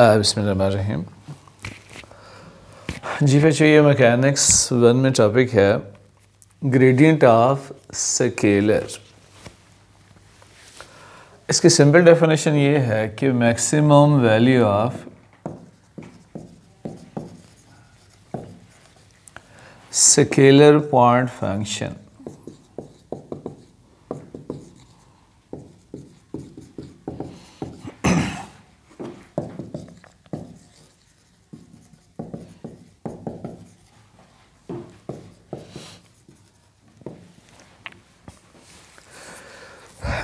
बसमीम जी फिर चाहिए मैकेनिक्स वन में टॉपिक है ग्रेडियंट ऑफ सकेलर इसकी सिंपल डेफिनेशन ये है कि maximum value of scalar point function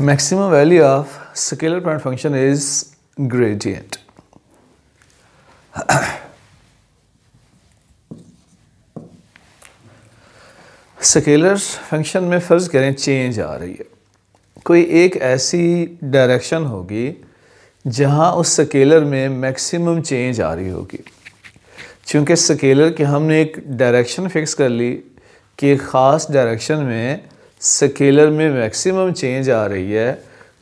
maximum value of scalar plant function is gradient scalar function में फ़र्ज़ करें चेंज आ रही है कोई एक ऐसी डायरेक्शन होगी जहां उस स्केलर में मैक्सिमम चेंज आ रही होगी चूँकि स्केलर के हमने एक डायरेक्शन फिक्स कर ली कि ख़ास डायरेक्शन में स्केलर में मैक्सिमम चेंज आ रही है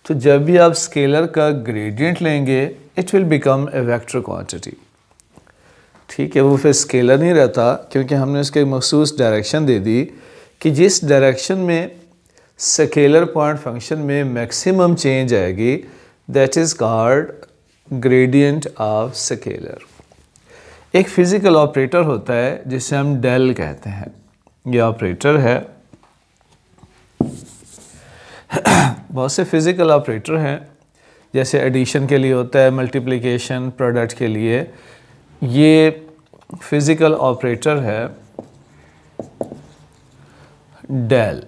तो जब भी आप स्केलर का ग्रेडियंट लेंगे it will become a vector quantity ठीक है वो फिर स्केलर नहीं रहता क्योंकि हमने उसके एक मखसूस डायरेक्शन दे दी कि जिस डायरेक्शन में स्केलर पॉइंट फंक्शन में मैक्सिमम चेंज आएगी that is called gradient of scalar एक फ़िज़िकल ऑपरेटर होता है जिसे हम डेल कहते हैं ये ऑपरेटर है बहुत से फिज़िकल ऑपरेटर हैं जैसे एडिशन के लिए होता है मल्टीप्लिकेशन प्रोडक्ट के लिए ये फिज़िकल ऑपरेटर है डेल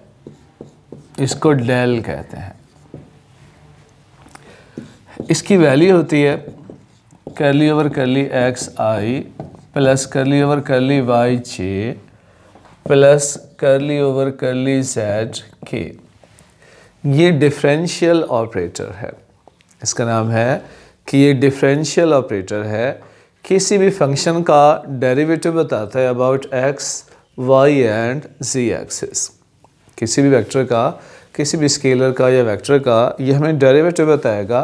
इसको डेल कहते हैं इसकी वैल्यू होती है curly over curly X I plus curly over curly Y J plus curly over curly Z के ये डिफरेंशियल ऑपरेटर है इसका नाम है कि ये डिफरेंशियल ऑपरेटर है किसी भी फंक्शन का डेरिवेटिव बताता है about X Y and Z axis किसी भी वेक्टर का किसी भी स्केलर का या वेक्टर का ये हमें डेरिवेटिव बताएगा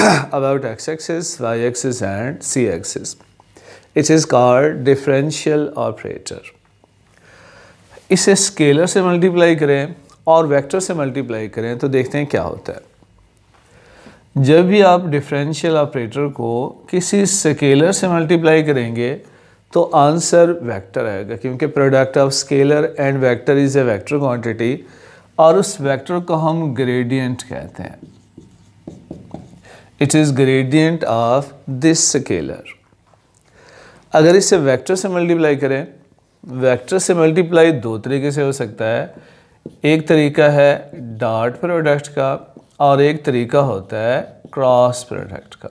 about X axis Y axis and Z axis it is called differential operator इसे स्केलर से मल्टीप्लाई करें और वेक्टर से मल्टीप्लाई करें तो देखते हैं क्या होता है जब भी आप डिफरेंशियल ऑपरेटर को किसी स्केलर से मल्टीप्लाई करेंगे तो आंसर वेक्टर आएगा क्योंकि product of scalar and vector is a vector quantity और उस वेक्टर को हम ग्रेडियंट कहते हैं it is gradient of this scalar अगर इसे वेक्टर से मल्टीप्लाई करें वेक्टर से मल्टीप्लाई दो तरीके से हो सकता है एक तरीका है डॉट प्रोडक्ट का और एक तरीका होता है क्रॉस प्रोडक्ट का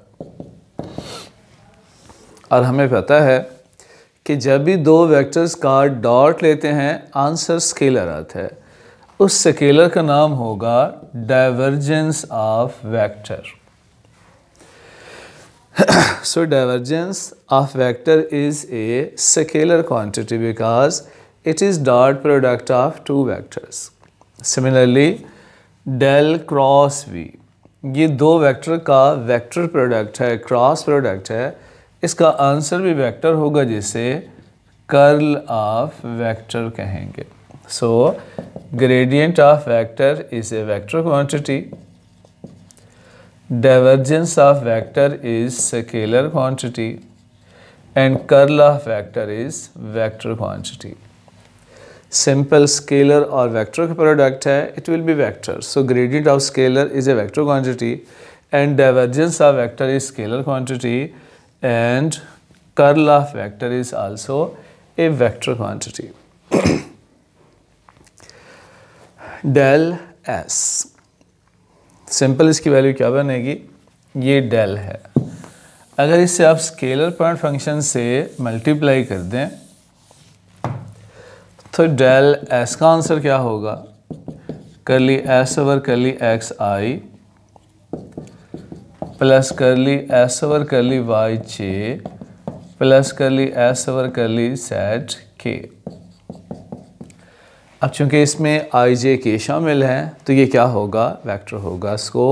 और हमें पता है कि जब भी दो वेक्टर्स का डॉट लेते हैं आंसर स्केलर आता है उस स्केलर का नाम होगा divergence of vector so divergence of vector is a scalar quantity because it is dot product of two vectors. Similarly, del cross v ये दो vector का vector product है cross product है इसका answer भी vector होगा जिसे curl of vector कहेंगे So, gradient of vector is a vector quantity. divergence of vector is scalar quantity and curl of vector is vector quantity simple scalar और vector का product है it will be vector so gradient of scalar is a vector quantity and divergence of vector is scalar quantity and curl of vector is also a vector quantity del S simple इसकी value क्या बनेगी ये del है अगर इसे आप scalar point function से multiply कर दें तो डेल एस का आंसर क्या होगा curly S over curly X I plus curly S over curly Y J plus curly S over curly Z के अब चूंकि इसमें आई जे के शामिल है तो ये क्या होगा वेक्टर होगा इसको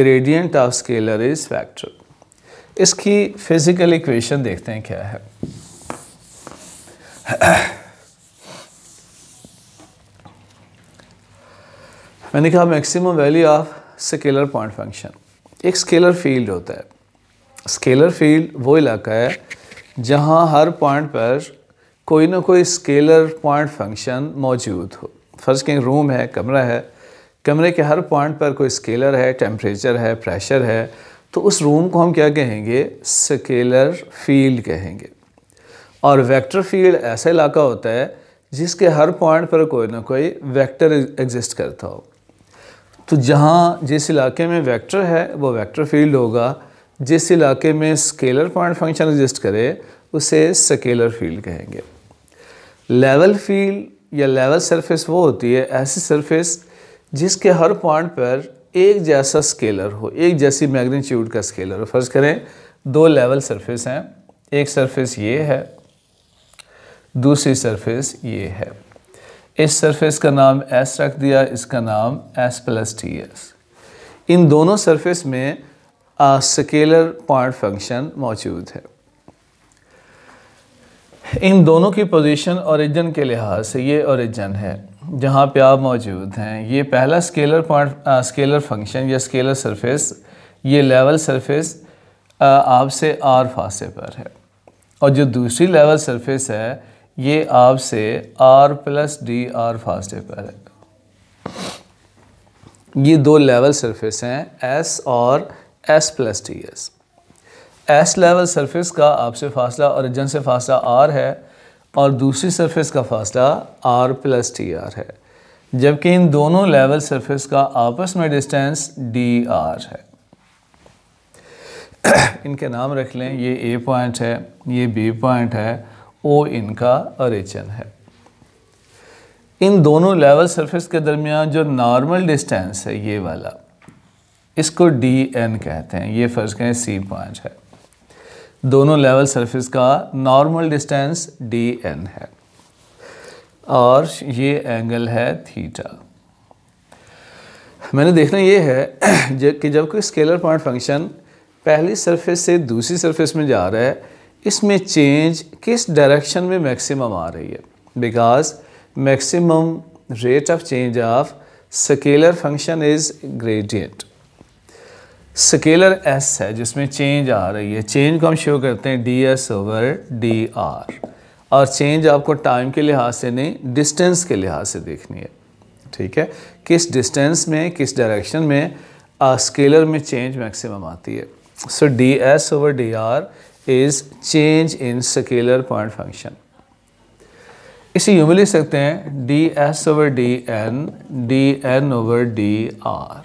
gradient of scalar is vector इसकी फिज़िकल इक्वेशन देखते हैं क्या है मैंने कहा maximum value of scalar point function एक स्केलर फील्ड होता है स्केलर फील्ड वो इलाका है जहाँ हर पॉइंट पर कोई ना कोई स्केलर पॉइंट फंक्शन मौजूद हो फर्ज के रूम है कमरा है कमरे के हर पॉइंट पर कोई स्केलर है टेम्परेचर है प्रेशर है तो उस रूम को हम क्या कहेंगे स्केलर फील्ड कहेंगे और वेक्टर फील्ड ऐसा इलाका होता है जिसके हर पॉइंट पर कोई ना कोई वेक्टर एग्जिस्ट करता हो तो जहाँ जिस इलाके में वेक्टर है वो वेक्टर फील्ड होगा जिस इलाके में स्केलर पॉइंट फंक्शन एग्जिस्ट करे उसे स्केलर फील्ड कहेंगे लेवल फील्ड या लेवल सरफेस वो होती है ऐसी सरफेस जिसके हर पॉइंट पर एक जैसा स्केलर हो एक जैसी मैग्नीट्यूड का स्केलर हो फर्ज करें दो लेवल सरफेस हैं एक सरफेस ये है दूसरी सरफेस ये है इस सरफेस का नाम एस रख दिया इसका नाम एस प्लस टी एस इन दोनों सरफेस में स्केलर पॉइंट फंक्शन मौजूद है इन दोनों की पोजीशन ओरिजिन के लिहाज से ये ओरिजिन है जहाँ पे आप मौजूद हैं ये पहला स्केलर पॉइंट स्केलर फंक्शन या स्केलर सरफेस ये लेवल सरफेस आपसे आर फासे पर है और जो दूसरी लेवल सरफेस है ये आपसे आर प्लस डी आर फास्ट ये दो लेवल सरफेस हैं एस और S plus T S S level surface का आपसे फासला जन से फासला आर है और दूसरी सरफेस का फासला आर प्लस टी आर है जबकि इन दोनों लेवल सरफेस का आपस में डिस्टेंस डी आर है इनके नाम रख लें ये ए पॉइंट है ये बी पॉइंट है ओ इनका अरेचन है इन दोनों लेवल सरफेस के दरमियान जो नॉर्मल डिस्टेंस है ये वाला इसको डी एन कहते हैं ये फ़र्ज़ कहें सी पाँच है दोनों लेवल सरफेस का नॉर्मल डिस्टेंस डी एन है और ये एंगल है थीटा मैंने देखना ये है कि जब कोई स्केलर पॉइंट फंक्शन पहली सरफेस से दूसरी सरफेस में जा रहा है इसमें चेंज किस डायरेक्शन में मैक्सिमम आ रही है because maximum rate of change of scalar function is gradient scalar S है जिसमें चेंज आ रही है चेंज को हम शो करते हैं D S over D R और चेंज आपको टाइम के लिहाज से नहीं डिस्टेंस के लिहाज से देखनी है ठीक है किस डिस्टेंस में किस डायरेक्शन में स्केलर में चेंज मैक्सिमम आती है so D S over D R is change in scalar point function इसे यूं भी लिख सकते हैं D S over D N D N over D R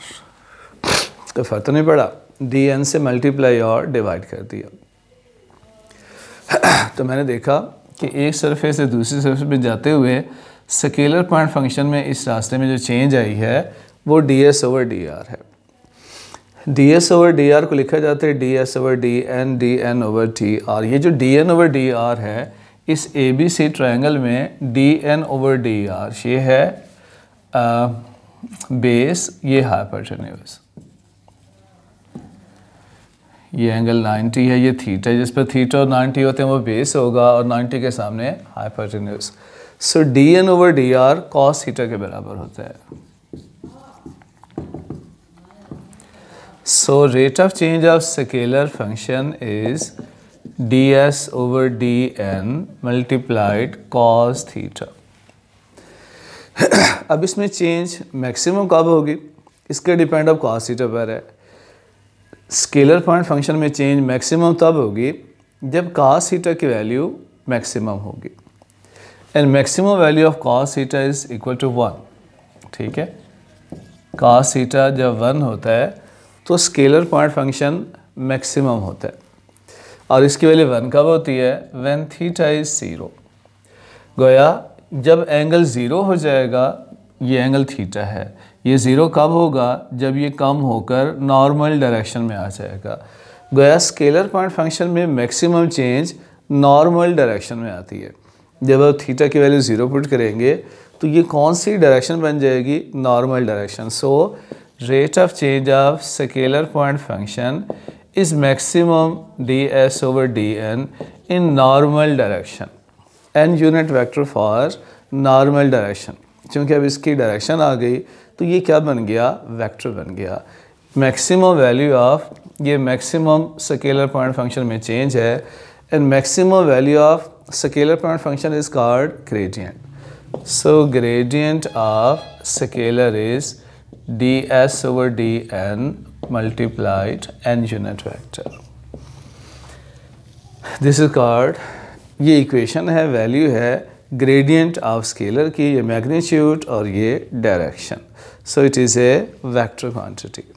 तो फर्क तो नहीं पड़ा डी एन से मल्टीप्लाई और डिवाइड कर दिया तो मैंने देखा कि एक सरफेस से दूसरी सरफेस पे जाते हुए सकेलर पॉइंट फंक्शन में इस रास्ते में जो चेंज आई है वो D S over D R है D S over D R को लिखा जाता है D S over D N D N over T R ये जो D N over D R है इस ए बी सी ट्राइंगल में D N over D R ये है आ, बेस ये हाइपरटेन्यूस ये एंगल 90 है ये थीटा जिस पर थीटा और 90 होते हैं वो बेस होगा और 90 के सामने hypotenuse so D N over D R cos theta के बराबर होता है So rate of change of scalar function is ds over dn multiplied cos theta. अब इसमें चेंज मैक्सिमम कब होगी इसके डिपेंड ऑफ कॉस थीटा पर है स्केलर पॉइंट फंक्शन में चेंज मैक्सिमम तब होगी जब कॉस थीटा की वैल्यू मैक्सिमम होगी and maximum value of cos theta is equal to one ठीक है कॉस थीटा जब वन होता है तो स्केलर पॉइंट फंक्शन मैक्सिमम होता है और इसकी वैल्यू वन कब होती है वन थीटा इज ज़ीरो गोया जब एंगल ज़ीरो हो जाएगा ये एंगल थीटा है ये ज़ीरो कब होगा जब ये कम होकर नॉर्मल डायरेक्शन में आ जाएगा गोया स्केलर पॉइंट फंक्शन में मैक्सिमम चेंज नॉर्मल डायरेक्शन में आती है जब आप थीटा की वैल्यू ज़ीरो पुट करेंगे तो ये कौन सी डायरेक्शन बन जाएगी normal direction so rate of change of change point function is function D S over D N in normal direction N unit vector for normal direction क्योंकि अब इसकी डायरेक्शन आ गई तो ये क्या बन गया वेक्टर बन गया मैक्सिमम वैल्यू ऑफ ये मैक्सिमम सकेलर पॉइंट फंक्शन में चेंज है and maximum value of scalar point function is called gradient so gradient of scalar is ds over dn multiplied n unit vector. This is called ये equation है value है gradient of scalar की ये magnitude और ये direction so it is a vector quantity